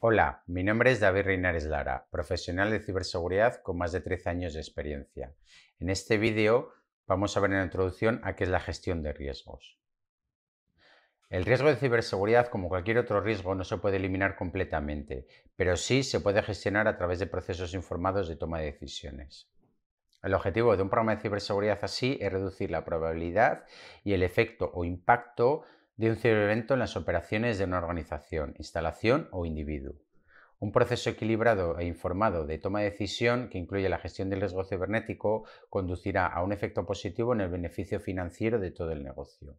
Hola, mi nombre es David Reinares Lara, profesional de ciberseguridad con más de 13 años de experiencia. En este vídeo vamos a ver una introducción a qué es la gestión de riesgos. El riesgo de ciberseguridad, como cualquier otro riesgo, no se puede eliminar completamente, pero sí se puede gestionar a través de procesos informados de toma de decisiones. El objetivo de un programa de ciberseguridad así es reducir la probabilidad y el efecto o impacto de un ciber-evento en las operaciones de una organización, instalación o individuo. Un proceso equilibrado e informado de toma de decisión que incluye la gestión del riesgo cibernético conducirá a un efecto positivo en el beneficio financiero de todo el negocio.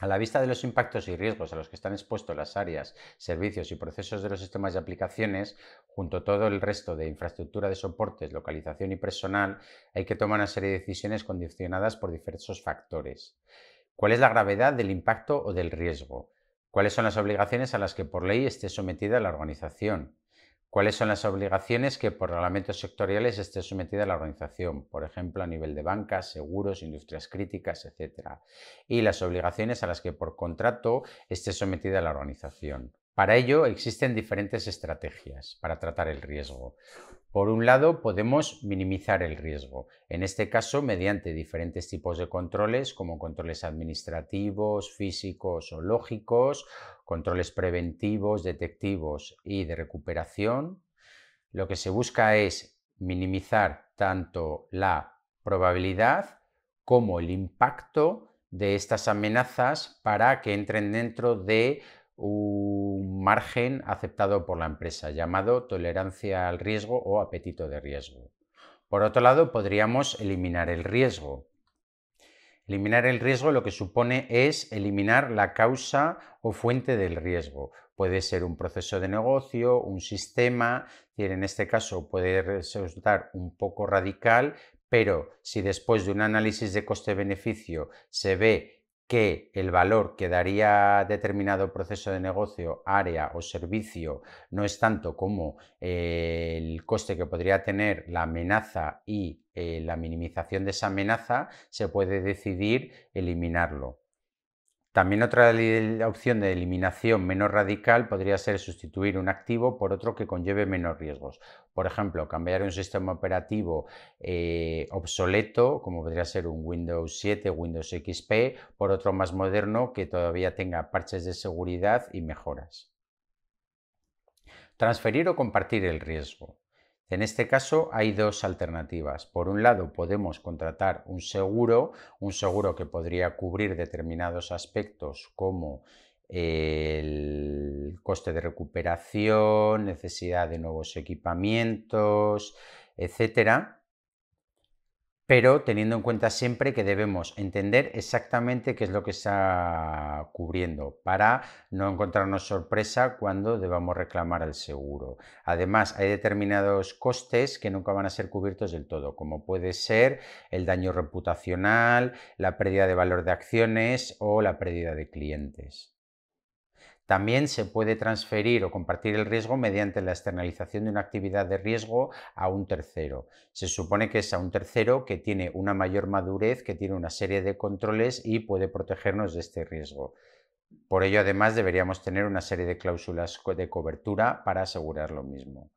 A la vista de los impactos y riesgos a los que están expuestos las áreas, servicios y procesos de los sistemas y aplicaciones, junto a todo el resto de infraestructura de soportes, localización y personal, hay que tomar una serie de decisiones condicionadas por diversos factores cuál es la gravedad del impacto o del riesgo, cuáles son las obligaciones a las que por ley esté sometida la organización, cuáles son las obligaciones que por reglamentos sectoriales esté sometida la organización, por ejemplo, a nivel de bancas, seguros, industrias críticas, etc. Y las obligaciones a las que por contrato esté sometida la organización. Para ello existen diferentes estrategias para tratar el riesgo. Por un lado, podemos minimizar el riesgo, en este caso mediante diferentes tipos de controles como controles administrativos, físicos o lógicos, controles preventivos, detectivos y de recuperación. Lo que se busca es minimizar tanto la probabilidad como el impacto de estas amenazas para que entren dentro de un margen aceptado por la empresa llamado tolerancia al riesgo o apetito de riesgo. Por otro lado, podríamos eliminar el riesgo. Eliminar el riesgo lo que supone es eliminar la causa o fuente del riesgo. Puede ser un proceso de negocio, un sistema, en este caso puede resultar un poco radical, pero si después de un análisis de coste-beneficio se ve que el valor que daría determinado proceso de negocio, área o servicio no es tanto como eh, el coste que podría tener la amenaza y eh, la minimización de esa amenaza, se puede decidir eliminarlo. También otra opción de eliminación menos radical podría ser sustituir un activo por otro que conlleve menos riesgos. Por ejemplo, cambiar un sistema operativo eh, obsoleto, como podría ser un Windows 7, Windows XP, por otro más moderno que todavía tenga parches de seguridad y mejoras. Transferir o compartir el riesgo. En este caso hay dos alternativas. Por un lado, podemos contratar un seguro, un seguro que podría cubrir determinados aspectos como eh, el coste de recuperación, necesidad de nuevos equipamientos, etcétera, pero teniendo en cuenta siempre que debemos entender exactamente qué es lo que está cubriendo para no encontrarnos sorpresa cuando debamos reclamar el seguro. Además, hay determinados costes que nunca van a ser cubiertos del todo, como puede ser el daño reputacional, la pérdida de valor de acciones o la pérdida de clientes. También se puede transferir o compartir el riesgo mediante la externalización de una actividad de riesgo a un tercero. Se supone que es a un tercero que tiene una mayor madurez, que tiene una serie de controles y puede protegernos de este riesgo. Por ello, además, deberíamos tener una serie de cláusulas de cobertura para asegurar lo mismo.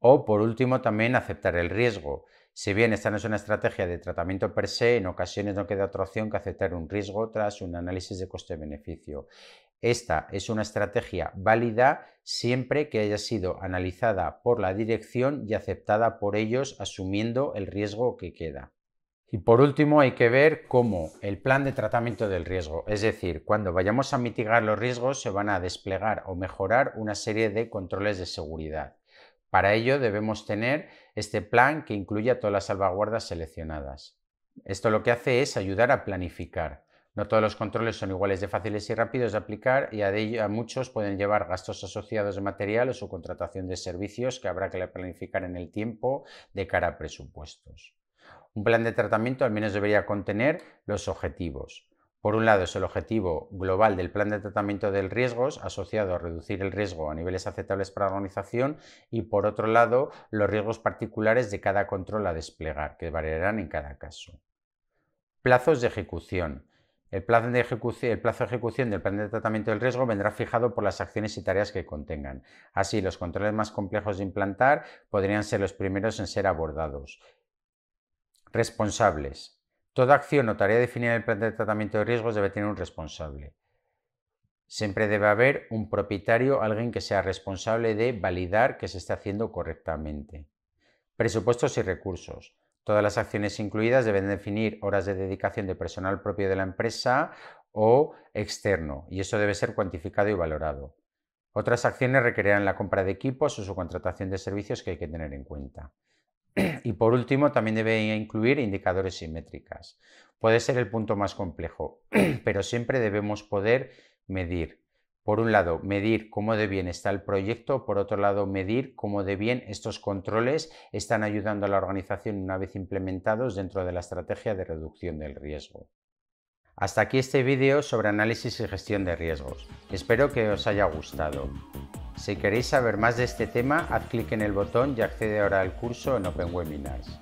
O, por último, también aceptar el riesgo. Si bien esta no es una estrategia de tratamiento per se, en ocasiones no queda otra opción que aceptar un riesgo tras un análisis de coste-beneficio. Esta es una estrategia válida siempre que haya sido analizada por la dirección y aceptada por ellos asumiendo el riesgo que queda. Y por último hay que ver cómo el plan de tratamiento del riesgo, es decir, cuando vayamos a mitigar los riesgos se van a desplegar o mejorar una serie de controles de seguridad. Para ello debemos tener este plan que incluya todas las salvaguardas seleccionadas. Esto lo que hace es ayudar a planificar, no todos los controles son iguales de fáciles y rápidos de aplicar y a, a muchos pueden llevar gastos asociados de material o su contratación de servicios que habrá que planificar en el tiempo de cara a presupuestos. Un plan de tratamiento al menos debería contener los objetivos. Por un lado es el objetivo global del plan de tratamiento de riesgos asociado a reducir el riesgo a niveles aceptables para la organización y por otro lado los riesgos particulares de cada control a desplegar que variarán en cada caso. Plazos de ejecución. El plazo, de ejecución, del plan de tratamiento del riesgo vendrá fijado por las acciones y tareas que contengan. Así, los controles más complejos de implantar podrían ser los primeros en ser abordados. Responsables. Toda acción o tarea definida en el plan de tratamiento de riesgos debe tener un responsable. Siempre debe haber un propietario, alguien que sea responsable de validar que se está haciendo correctamente. Presupuestos y recursos. Todas las acciones incluidas deben definir horas de dedicación de personal propio de la empresa o externo, y eso debe ser cuantificado y valorado. Otras acciones requerirán la compra de equipos o su contratación de servicios que hay que tener en cuenta. Y por último, también deben incluir indicadores y Puede ser el punto más complejo, pero siempre debemos poder medir, por un lado, medir cómo de bien está el proyecto, por otro lado, medir cómo de bien estos controles están ayudando a la organización una vez implementados dentro de la estrategia de reducción del riesgo. Hasta aquí este vídeo sobre análisis y gestión de riesgos. Espero que os haya gustado. Si queréis saber más de este tema, haz clic en el botón y accede ahora al curso en Open Webinars.